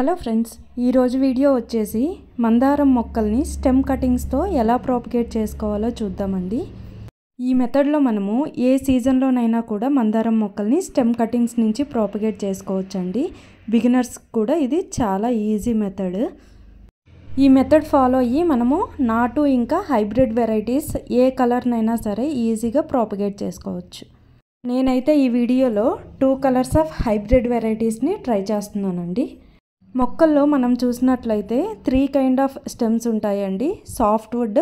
hello friends ఈరోజు video వచ్చేసి మందారం మొక్కల్ని స్టెమ్ కటింగ్స్తో ఎలా ప్రాపిగేట్ చేసుకోవాలో చూద్దామండి ఈ మెథడ్లో మనము ఏ సీజన్లోనైనా కూడా మందారం మొక్కల్ని స్టెమ్ కటింగ్స్ నుంచి ప్రాపిగేట్ చేసుకోవచ్చండి బిగినర్స్ కూడా ఇది చాలా ఈజీ మెథడ్ ఈ మెథడ్ ఫాలో అయ్యి మనము నాటు ఇంకా హైబ్రిడ్ వెరైటీస్ ఏ కలర్నైనా సరే ఈజీగా ప్రాపగేట్ చేసుకోవచ్చు నేనైతే ఈ వీడియోలో టూ కలర్స్ ఆఫ్ హైబ్రిడ్ వెరైటీస్ని ట్రై చేస్తున్నానండి మొక్కల్లో మనం చూసినట్లయితే త్రీ కైండ్ ఆఫ్ స్టెమ్స్ ఉంటాయండి సాఫ్ట్వుడ్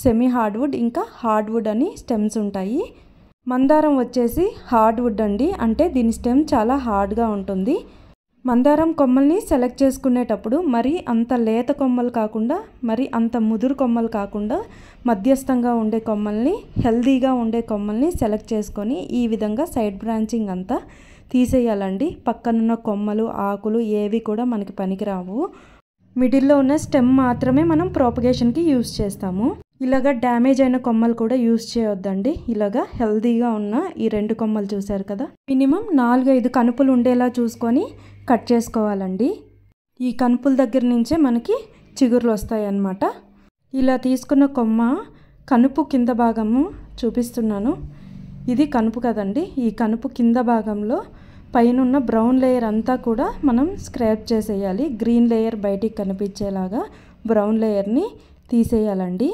సెమీ హార్డ్వుడ్ ఇంకా హార్డ్వుడ్ అని స్టెమ్స్ ఉంటాయి మందారం వచ్చేసి హార్డ్వుడ్ అండి అంటే దీని స్టెమ్ చాలా హార్డ్గా ఉంటుంది మందారం కొమ్మల్ని సెలెక్ట్ చేసుకునేటప్పుడు మరి అంత లేత కొమ్మలు కాకుండా మరి అంత ముదురు కొమ్మలు కాకుండా మధ్యస్థంగా ఉండే కొమ్మల్ని హెల్దీగా ఉండే కొమ్మల్ని సెలెక్ట్ చేసుకొని ఈ విధంగా సైడ్ బ్రాంచింగ్ అంతా తీసేయాలండి పక్కనున్న కొమ్మలు ఆకులు ఏవి కూడా మనకి పనికిరావు మిడిల్లో ఉన్న స్టెమ్ మాత్రమే మనం ప్రోపగేషన్కి యూజ్ చేస్తాము ఇలాగ డ్యామేజ్ అయిన కొమ్మలు కూడా యూజ్ చేయొద్దండి ఇలాగ హెల్దీగా ఉన్న ఈ రెండు కొమ్మలు చూశారు కదా మినిమం నాలుగైదు కనుపులు ఉండేలా చూసుకొని కట్ చేసుకోవాలండి ఈ కనుపుల దగ్గర నుంచే మనకి వస్తాయి వస్తాయన్నమాట ఇలా తీసుకున్న కొమ్మ కనుపు కింద భాగము చూపిస్తున్నాను ఇది కనుపు కదండి ఈ కనుపు కింద భాగంలో పైనున్న బ్రౌన్ లేయర్ అంతా కూడా మనం స్క్రాప్ చేసేయాలి గ్రీన్ లేయర్ బయటికి కనిపించేలాగా బ్రౌన్ లేయర్ని తీసేయాలండి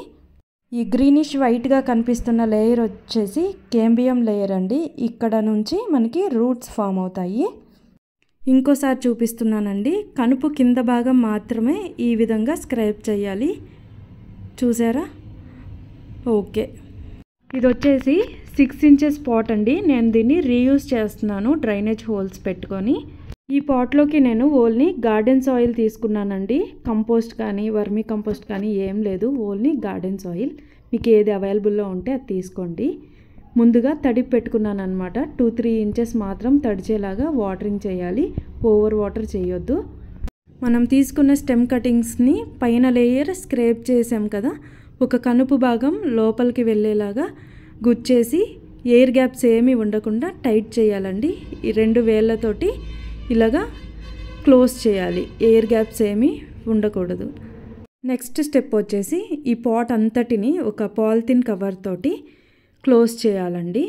ఈ గ్రీనిష్ వైట్గా కనిపిస్తున్న లేయర్ వచ్చేసి కేంబియం లేయర్ అండి ఇక్కడ నుంచి మనకి రూట్స్ ఫామ్ అవుతాయి ఇంకోసారి చూపిస్తున్నానండి కనుపు కింద భాగం మాత్రమే ఈ విధంగా స్క్రైబ్ చేయాలి చూసారా ఓకే ఇది వచ్చేసి సిక్స్ ఇంచెస్ పాట్ అండి నేను దీన్ని రీయూజ్ చేస్తున్నాను డ్రైనేజ్ హోల్స్ పెట్టుకొని ఈ పాట్లోకి నేను ఓల్ని గార్డెన్ సాయిల్ తీసుకున్నానండి కంపోస్ట్ కానీ వర్మీ కంపోస్ట్ కానీ ఏం లేదు ఓల్ని గార్డెన్ సాయిల్ మీకు ఏది అవైలబుల్లో ఉంటే అది తీసుకోండి ముందుగా తడి పెట్టుకున్నాను అనమాట టూ త్రీ ఇంచెస్ మాత్రం తడిచేలాగా వాటరింగ్ చేయాలి ఓవర్ వాటర్ చేయొద్దు మనం తీసుకున్న స్టెమ్ కటింగ్స్ని పైన లేయర్ స్క్రేప్ చేసాం కదా ఒక కనుపు భాగం లోపలికి వెళ్ళేలాగా గుచ్చేసి ఎయిర్ గ్యాప్స్ ఏమీ ఉండకుండా టైట్ చేయాలండి ఈ రెండు వేళ్ళతోటి ఇలాగా క్లోజ్ చేయాలి ఎయిర్ గ్యాప్స్ ఏమీ ఉండకూడదు నెక్స్ట్ స్టెప్ వచ్చేసి ఈ పాట్ అంతటిని ఒక పాలిథిన్ కవర్ తోటి క్లోజ్ చేయాలండి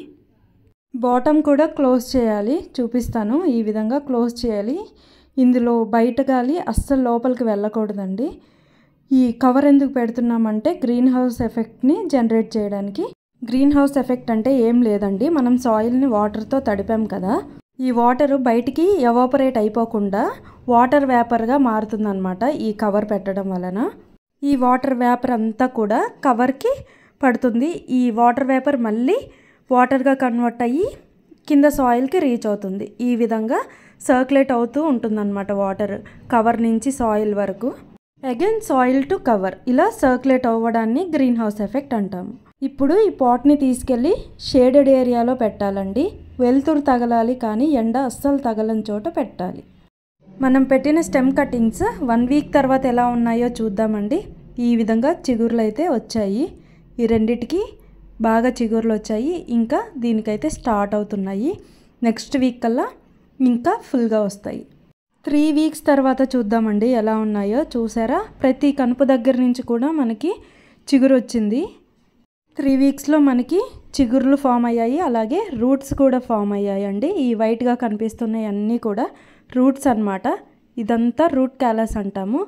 బాటమ్ కూడా క్లోజ్ చేయాలి చూపిస్తాను ఈ విధంగా క్లోజ్ చేయాలి ఇందులో బయట గాలి అస్సలు లోపలికి వెళ్ళకూడదండి ఈ కవర్ ఎందుకు పెడుతున్నామంటే గ్రీన్ హౌస్ ఎఫెక్ట్ని జనరేట్ చేయడానికి గ్రీన్ హౌస్ ఎఫెక్ట్ అంటే ఏం లేదండి మనం సాయిల్ని వాటర్తో తడిపాం కదా ఈ వాటర్ బయటికి ఎవాపరేట్ అయిపోకుండా వాటర్ వేపర్గా మారుతుందన్నమాట ఈ కవర్ పెట్టడం వలన ఈ వాటర్ వేపర్ అంతా కూడా కవర్కి పడుతుంది ఈ వాటర్ వేపర్ మళ్ళీ వాటర్గా కన్వర్ట్ అయ్యి కింద సాయిల్కి రీచ్ అవుతుంది ఈ విధంగా సర్క్యులేట్ అవుతూ ఉంటుందన్నమాట వాటర్ కవర్ నుంచి సాయిల్ వరకు అగైన్ సాయిల్ టు కవర్ ఇలా సర్క్యులేట్ అవ్వడాన్ని గ్రీన్ హౌస్ ఎఫెక్ట్ అంటాము ఇప్పుడు ఈ పాట్ని తీసుకెళ్ళి షేడెడ్ ఏరియాలో పెట్టాలండి వెలుతురు తగలాలి కానీ ఎండ అస్సలు తగలని చోట పెట్టాలి మనం పెట్టిన స్టెమ్ కటింగ్స్ వన్ వీక్ తర్వాత ఎలా ఉన్నాయో చూద్దామండి ఈ విధంగా చిగుర్లు అయితే వచ్చాయి ఈ రెండిటికి బాగా చిగుర్లు వచ్చాయి ఇంకా దీనికైతే స్టార్ట్ అవుతున్నాయి నెక్స్ట్ వీక్ కల్లా ఇంకా ఫుల్గా వస్తాయి త్రీ వీక్స్ తర్వాత చూద్దామండి ఎలా ఉన్నాయో చూసారా ప్రతి కనుపు దగ్గర నుంచి కూడా మనకి చిగురు వచ్చింది త్రీ వీక్స్లో మనకి చిగుర్లు ఫామ్ అయ్యాయి అలాగే రూట్స్ కూడా ఫామ్ అయ్యాయండి ఈ వైట్గా కనిపిస్తున్నాయి అన్నీ కూడా రూట్స్ అనమాట ఇదంతా రూట్ క్యాలస్ అంటాము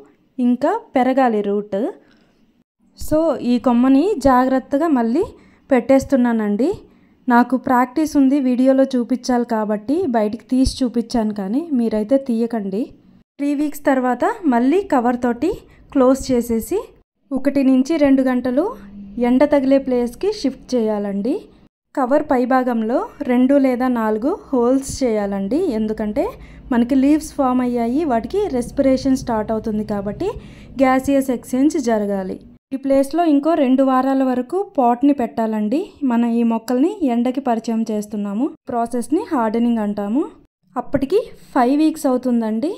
ఇంకా పెరగాలి రూట్ సో ఈ కొమ్మని జాగ్రత్తగా మళ్ళీ పెట్టేస్తున్నానండి నాకు ప్రాక్టీస్ ఉంది వీడియోలో చూపించాలి కాబట్టి బయటికి తీసి చూపించాను కానీ మీరైతే తీయకండి త్రీ వీక్స్ తర్వాత మళ్ళీ కవర్ తోటి క్లోజ్ చేసేసి ఒకటి నుంచి రెండు గంటలు ఎండ తగిలే ప్లేస్కి షిఫ్ట్ చేయాలండి కవర్ పైభాగంలో రెండు లేదా నాలుగు హోల్స్ చేయాలండి ఎందుకంటే మనకి లీవ్స్ ఫామ్ అయ్యాయి వాటికి రెస్పిరేషన్ స్టార్ట్ అవుతుంది కాబట్టి గ్యాసియస్ ఎక్స్చేంజ్ జరగాలి ఈ ప్లేస్లో ఇంకో రెండు వారాల వరకు పాట్ని పెట్టాలండి మనం ఈ మొక్కల్ని ఎండకి పరిచయం చేస్తున్నాము ప్రాసెస్ని హార్డెనింగ్ అంటాము అప్పటికి ఫైవ్ వీక్స్ అవుతుందండి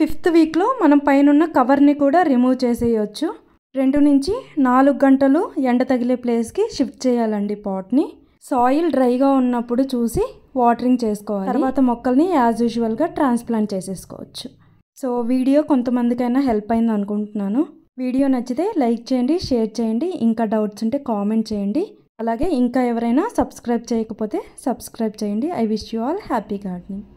ఫిఫ్త్ వీక్లో మనం పైనున్న కవర్ని కూడా రిమూవ్ చేసేయచ్చు రెండు నుంచి నాలుగు గంటలు ఎండ తగిలే ప్లేస్కి షిఫ్ట్ చేయాలండి పాట్ని సాయిల్ డ్రైగా ఉన్నప్పుడు చూసి వాటరింగ్ చేసుకోవాలి తర్వాత మొక్కల్ని యాజ్ యూజువల్గా ట్రాన్స్ప్లాంట్ చేసేసుకోవచ్చు సో వీడియో కొంతమందికైనా హెల్ప్ అయింది అనుకుంటున్నాను వీడియో నచ్చితే లైక్ చేయండి షేర్ చేయండి ఇంకా డౌట్స్ ఉంటే కామెంట్ చేయండి అలాగే ఇంకా ఎవరైనా సబ్స్క్రైబ్ చేయకపోతే సబ్స్క్రైబ్ చేయండి I wish you all happy gardening